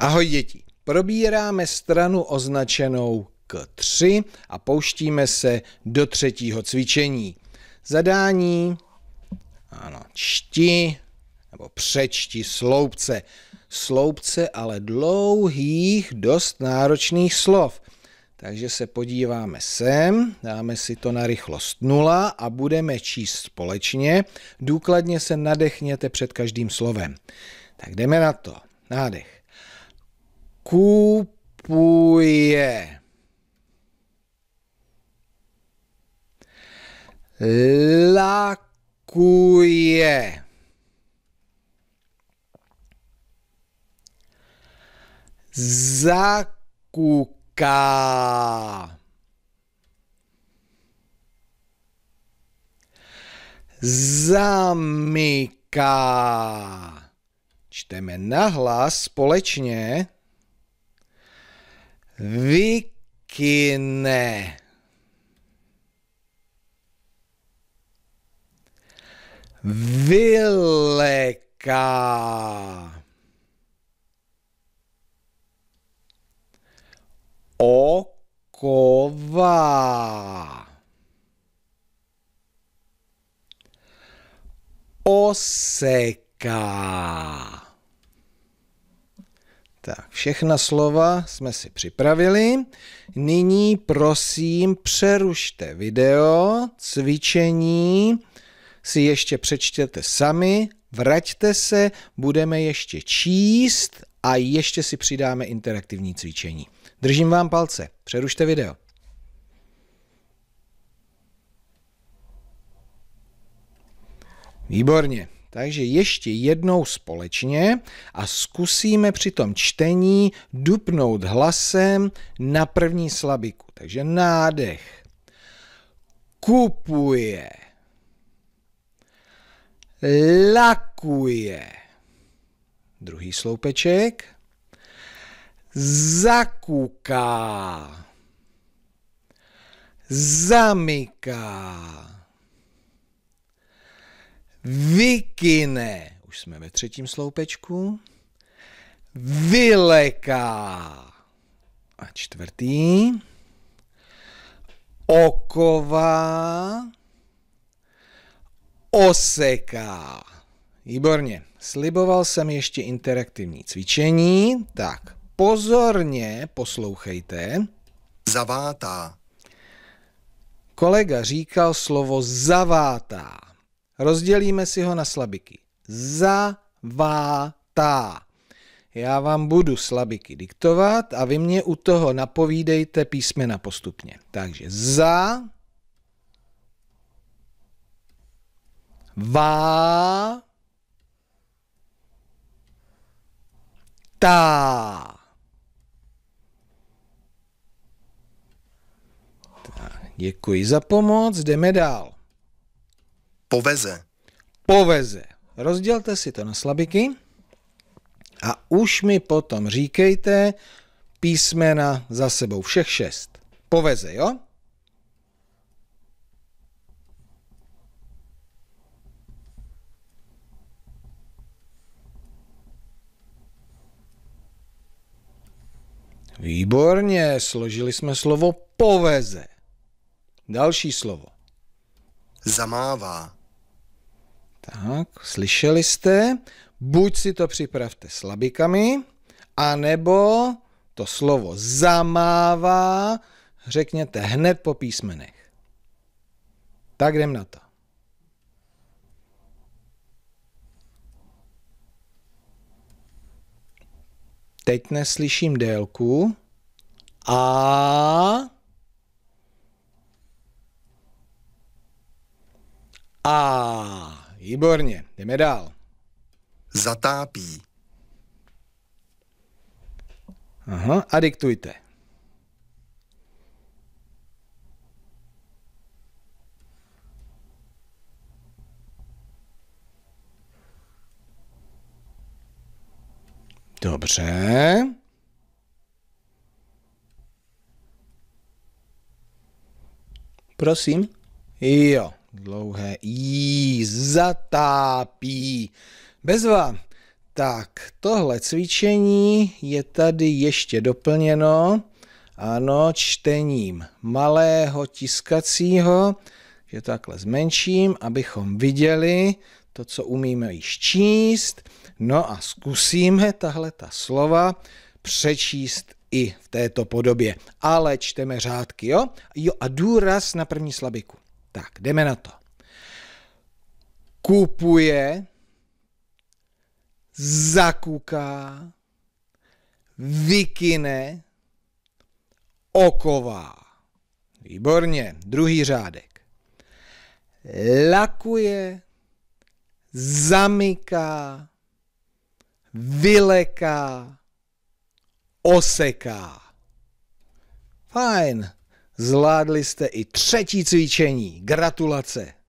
Ahoj děti, probíráme stranu označenou K3 a pouštíme se do třetího cvičení. Zadání, ano, čti nebo přečti sloupce. Sloupce ale dlouhých, dost náročných slov. Takže se podíváme sem, dáme si to na rychlost 0 a budeme číst společně. Důkladně se nadechněte před každým slovem. Tak jdeme na to. Nádech kupuje lakuje zakuká zamyká. Čteme nahlas společně. Vikine. Vyleká. Oková. oseka. Tak, všechna slova jsme si připravili. Nyní prosím přerušte video, cvičení si ještě přečtěte sami, vraťte se, budeme ještě číst a ještě si přidáme interaktivní cvičení. Držím vám palce, přerušte video. Výborně. Takže ještě jednou společně a zkusíme při tom čtení dupnout hlasem na první slabiku. Takže nádech. Kupuje. Lakuje. Druhý sloupeček. Zakuká. Zamyká. Vy Kine. Už jsme ve třetím sloupečku. Vyleká. A čtvrtý. Oková. Oseká. Výborně. Sliboval jsem ještě interaktivní cvičení, tak pozorně poslouchejte. Zavátá. Kolega říkal slovo zavátá. Rozdělíme si ho na slabiky. Zavátá. Já vám budu slabiky diktovat a vy mě u toho napovídejte písmena postupně. Takže za, vá, ta. Děkuji za pomoc, jdeme dál poveze. Poveze. Rozdělte si to na slabiky a už mi potom říkejte písmena za sebou, všech šest. Poveze, jo? Výborně, složili jsme slovo poveze. Další slovo. Zamává. Tak, slyšeli jste? Buď si to připravte slabikami, anebo to slovo zamává, řekněte hned po písmenech. Tak jdem na to. Teď neslyším délku. A... A... Výborně, jdeme dál. Zatápí. Aha, a diktujte. Dobře. Prosím. Jo, dlouhé i zatápí. Bezva. Tak, tohle cvičení je tady ještě doplněno, ano, čtením malého tiskacího, že takhle zmenším, abychom viděli to, co umíme již číst. No a zkusíme tahle ta slova přečíst i v této podobě. Ale čteme řádky, jo? Jo, a důraz na první slabiku. Tak, jdeme na to. Kupuje, zakuká, vykine, oková. Výborně, druhý řádek. Lakuje, zamyká, vyleká, oseká. Fajn. Zvládli jste i třetí cvičení. Gratulace.